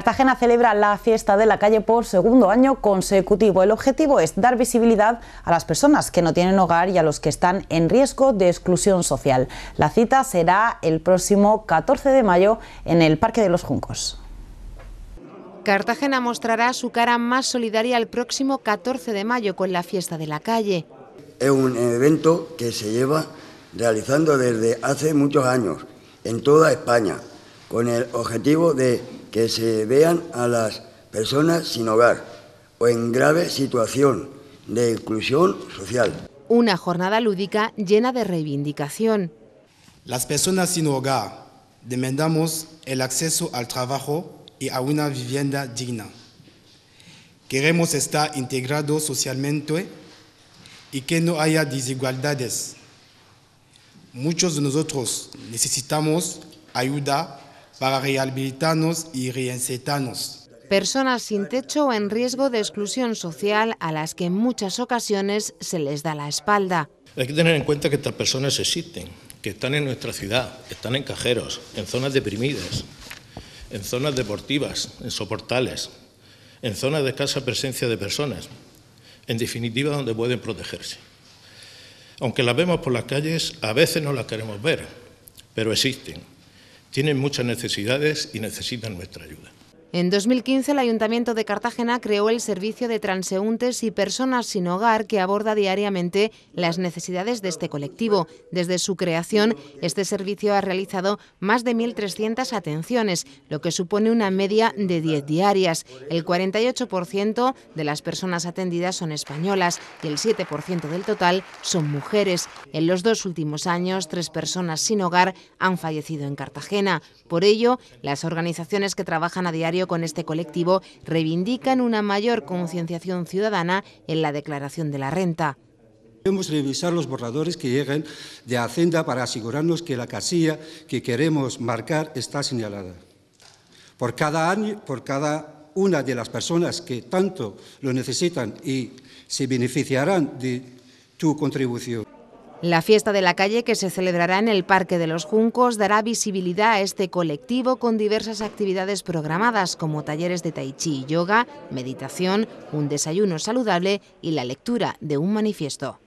Cartagena celebra la fiesta de la calle por segundo año consecutivo. El objetivo es dar visibilidad a las personas que no tienen hogar y a los que están en riesgo de exclusión social. La cita será el próximo 14 de mayo en el Parque de los Juncos. Cartagena mostrará su cara más solidaria el próximo 14 de mayo con la fiesta de la calle. Es un evento que se lleva realizando desde hace muchos años en toda España con el objetivo de que se vean a las personas sin hogar o en grave situación de exclusión social. Una jornada lúdica llena de reivindicación. Las personas sin hogar demandamos el acceso al trabajo y a una vivienda digna. Queremos estar integrados socialmente y que no haya desigualdades. Muchos de nosotros necesitamos ayuda para rehabilitarnos y reinsertarnos. Personas sin techo o en riesgo de exclusión social a las que en muchas ocasiones se les da la espalda. Hay que tener en cuenta que estas personas existen, que están en nuestra ciudad, están en cajeros, en zonas deprimidas, en zonas deportivas, en soportales, en zonas de escasa presencia de personas, en definitiva donde pueden protegerse. Aunque las vemos por las calles, a veces no las queremos ver, pero existen tienen muchas necesidades y necesitan nuestra ayuda. En 2015, el Ayuntamiento de Cartagena creó el servicio de transeúntes y personas sin hogar que aborda diariamente las necesidades de este colectivo. Desde su creación, este servicio ha realizado más de 1.300 atenciones, lo que supone una media de 10 diarias. El 48% de las personas atendidas son españolas y el 7% del total son mujeres. En los dos últimos años, tres personas sin hogar han fallecido en Cartagena. Por ello, las organizaciones que trabajan a diario con este colectivo reivindican una mayor concienciación ciudadana en la declaración de la renta. Debemos revisar los borradores que lleguen de Hacienda para asegurarnos que la casilla que queremos marcar está señalada. Por cada, año, por cada una de las personas que tanto lo necesitan y se beneficiarán de tu contribución. La fiesta de la calle que se celebrará en el Parque de los Juncos dará visibilidad a este colectivo con diversas actividades programadas como talleres de tai chi y yoga, meditación, un desayuno saludable y la lectura de un manifiesto.